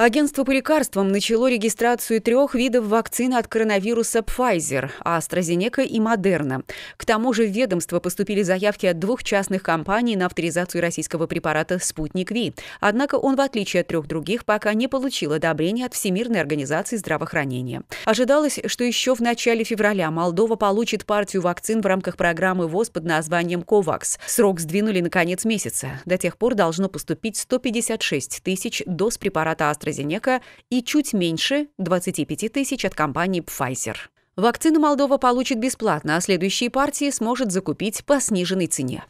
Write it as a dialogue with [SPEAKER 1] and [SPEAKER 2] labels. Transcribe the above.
[SPEAKER 1] Агентство по лекарствам начало регистрацию трех видов вакцины от коронавируса Pfizer, AstraZeneca и Moderna. К тому же в ведомство поступили заявки от двух частных компаний на авторизацию российского препарата «Спутник Ви». Однако он, в отличие от трех других, пока не получил одобрения от Всемирной организации здравоохранения. Ожидалось, что еще в начале февраля Молдова получит партию вакцин в рамках программы ВОЗ под названием Covax. Срок сдвинули на конец месяца. До тех пор должно поступить 156 тысяч доз препарата AstraZeneca AstraZeneca и чуть меньше 25 тысяч от компании Pfizer. Вакцину Молдова получит бесплатно, а следующие партии сможет
[SPEAKER 2] закупить по сниженной цене.